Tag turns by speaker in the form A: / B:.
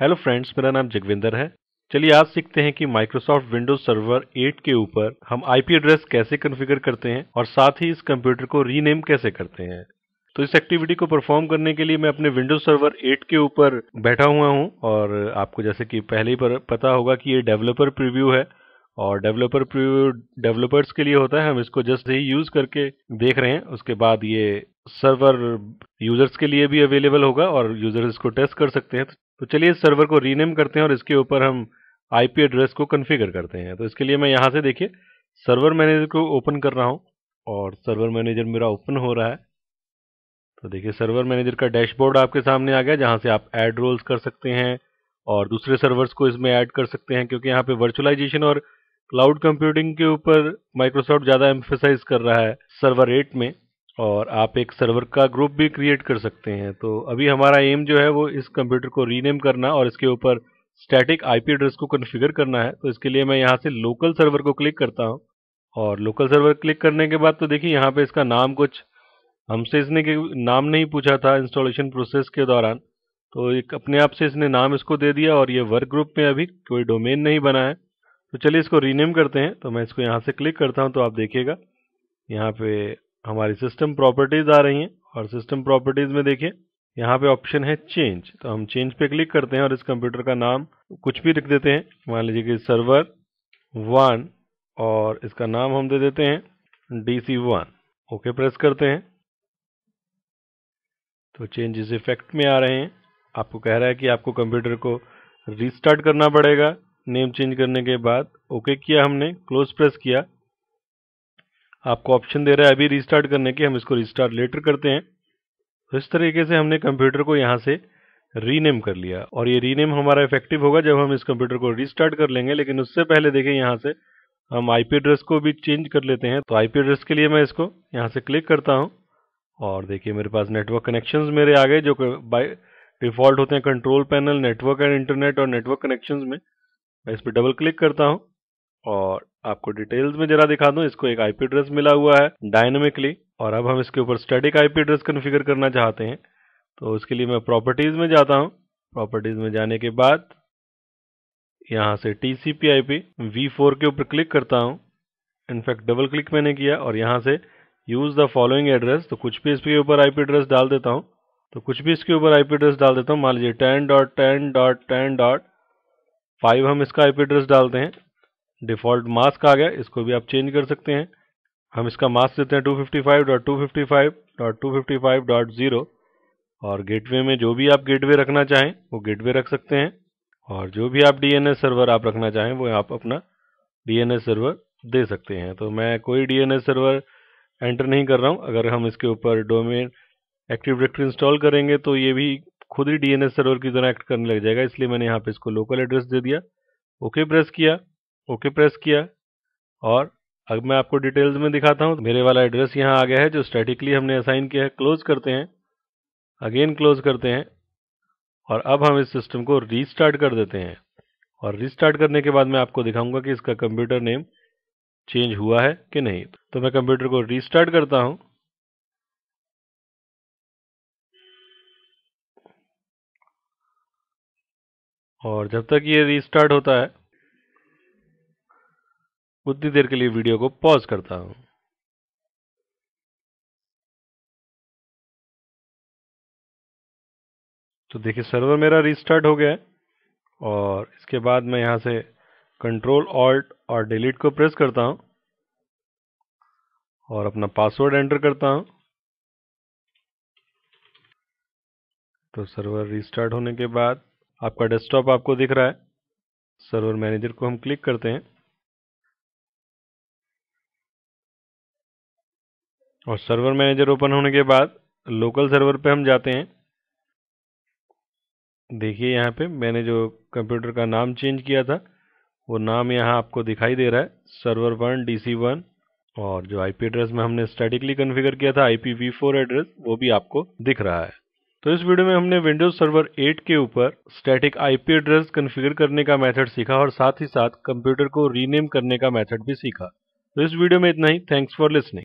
A: hello friends मेरा नाम जगविंदर है चलिए आज सीखते हैं कि माइक्रोसॉफ्ट विंडोज सर्वर 8 के ऊपर हम आईपी एड्रेस कैसे कॉन्फ़िगर करते हैं और साथ ही इस कंप्यूटर को रीनेम कैसे करते हैं तो इस एक्टिविटी को परफॉर्म करने के लिए मैं अपने विंडोज सर्वर 8 के ऊपर बैठा हुआ हूँ और आपको जैसे कि पहले ही पर पता होगा कि ये डेवलपर प्रिव्यू है और डेवलपर प्रिव्यू डेवलपर्स के लिए होता है हम इसको जस्ट ही यूज़ करके देख रहे हैं उसके बाद ये सर्वर यूजर्स के लिए भी अवेलेबल होगा और यूजर्स इसको टेस्ट कर सकते हैं तो तो चलिए इस सर्वर को रीनेम करते हैं और इसके ऊपर हम आईपी एड्रेस को कन्फिगर करते हैं तो इसके लिए मैं यहाँ से देखिए सर्वर मैनेजर को ओपन कर रहा हूँ और सर्वर मैनेजर मेरा ओपन हो रहा है तो देखिए सर्वर मैनेजर का डैशबोर्ड आपके सामने आ गया जहाँ से आप ऐड रोल्स कर सकते हैं और दूसरे सर्वर्स को इसमें ऐड कर सकते हैं क्योंकि यहाँ पे वर्चुअलाइजेशन और क्लाउड कंप्यूटिंग के ऊपर माइक्रोसॉफ्ट ज़्यादा एम्फेसाइज कर रहा है सर्वर एट में और आप एक सर्वर का ग्रुप भी क्रिएट कर सकते हैं तो अभी हमारा एम जो है वो इस कंप्यूटर को रीनेम करना और इसके ऊपर स्टैटिक आईपी एड्रेस को कन्फिगर करना है तो इसके लिए मैं यहाँ से लोकल सर्वर को क्लिक करता हूँ और लोकल सर्वर क्लिक करने के बाद तो देखिए यहाँ पे इसका नाम कुछ हमसे इसने के नाम नहीं पूछा था इंस्टॉलेशन प्रोसेस के दौरान तो एक अपने आप से इसने नाम इसको दे दिया और ये वर्क ग्रुप में अभी कोई डोमेन नहीं बना है तो चलिए इसको रीनेम करते हैं तो मैं इसको यहाँ से क्लिक करता हूँ तो आप देखिएगा यहाँ पे हमारी सिस्टम प्रॉपर्टीज आ रही हैं और सिस्टम प्रॉपर्टीज में देखिए यहाँ पे ऑप्शन है चेंज तो हम चेंज पे क्लिक करते हैं और इस कंप्यूटर का नाम कुछ भी लिख देते हैं मान लीजिए कि सर्वर वन और इसका नाम हम दे देते हैं D C one okay press करते हैं तो चेंजेस इफेक्ट में आ रहे हैं आपको कह रहा है कि आपको कंप्यूटर को रिस्टार्ट करना पड़ेगा नेम चेंज करने के बाद ओके किया हमने क्लोज प्रेस किया आपको ऑप्शन दे रहा है अभी रिस्टार्ट करने की हम इसको रिस्टार्ट लेटर करते हैं तो इस तरीके से हमने कंप्यूटर को यहाँ से रीनेम कर लिया और ये रीनेम हमारा इफेक्टिव होगा जब हम इस कंप्यूटर को रिस्टार्ट कर लेंगे लेकिन उससे पहले देखें यहाँ से हम आईपी एड्रेस को भी चेंज कर लेते हैं तो आईपी एड्रेस के लिए मैं इसको यहाँ से क्लिक करता हूँ और देखिए मेरे पास नेटवर्क कनेक्शंस मेरे आ गए जो बाय डिफ़ॉल्ट होते हैं control panel network and internet और नेटवर्क कनेक्शंस में मैं इस पर डबल क्लिक करता हूँ और आपको डिटेल्स में जरा दिखा दूं इसको एक आईपी एड्रेस मिला हुआ है डायनेमिकली और अब हम इसके ऊपर स्टैटिक आईपी एड्रेस कन्फिगर करना चाहते हैं तो उसके लिए मैं प्रॉपर्टीज़ में जाता हूं प्रॉपर्टीज़ में जाने के बाद यहां से T C P I P V four के ऊपर क्लिक करता हूँ इनफैक्ट डबल क्लिक मैंने किया और यहाँ से यूज़ द फॉलोइंग एड्रेस तो कुछ भी इसके ऊपर आई एड्रेस डाल देता हूँ तो कुछ भी इसके ऊपर आई एड्रेस डाल देता हूँ मान लीजिए ten dot ten dot ten dot five हम इसका आई एड्रेस डालते हैं डिफ़ॉल्ट मास्क आ गया इसको भी आप चेंज कर सकते हैं हम इसका मास्क देते हैं 255.255.255.0 और गेटवे में जो भी आप गेटवे रखना चाहें वो गेटवे रख सकते हैं और जो भी आप डीएनएस सर्वर आप रखना चाहें वो आप अपना डीएनएस सर्वर दे सकते हैं तो मैं कोई डीएनएस सर्वर एंटर नहीं कर रहा हूँ अगर हम इसके ऊपर डोमेन एक्टिव डायरेक्टरी इंस्टॉल करेंगे तो ये भी खुद ही डीएनएस सर्वर की तरह एक्ट करने लग जाएगा इसलिए मैंने यहाँ पे इसको लोकल एड्रेस दे दिया ओके प्रेस किया ओके प्रेस किया और अब मैं आपको डिटेल्स में दिखाता हूँ मेरे वाला एड्रेस यहाँ आ गया है जो स्टैटिकली हमने असाइन किया है क्लोज करते हैं अगेन क्लोज करते हैं और अब हम इस सिस्टम को रीस्टार्ट कर देते हैं और रीस्टार्ट करने के बाद मैं आपको दिखाऊंगा कि इसका
B: कंप्यूटर नेम चेंज हुआ है कि नहीं तो मैं कंप्यूटर को रीस्टार्ट करता हूँ और जब तक ये रीस्टार्ट होता है उतनी देर के लिए वीडियो को पॉज करता हूं तो देखिए सर्वर मेरा रिस्टार्ट हो गया है और इसके बाद मैं यहां से कंट्रोल ऑल्ट और डिलीट को प्रेस करता हूं और अपना पासवर्ड एंटर करता हूं तो सर्वर रिस्टार्ट होने के बाद आपका डेस्कटॉप आपको दिख रहा है सर्वर मैनेजर को हम क्लिक करते हैं और सर्वर मैनेजर ओपन होने के बाद लोकल सर्वर पे हम जाते हैं
A: देखिए यहाँ पे मैंने जो कंप्यूटर का नाम चेंज किया था वो नाम यहाँ आपको दिखाई दे रहा है सर्वर वन डी वन और जो आईपी एड्रेस में हमने स्टैटिकली कन्फिगर किया था I P V four address वो भी आपको दिख रहा है तो इस वीडियो में हमने विंडोज सर्वर 8 के ऊपर स्टैटिक आईपी एड्रेस कन्फिगर करने का मेथड सीखा और साथ ही साथ कंप्यूटर को रीनेम करने का मेथड भी सीखा तो इस वीडियो में इतना ही थैंक्स फॉर लिसनिंग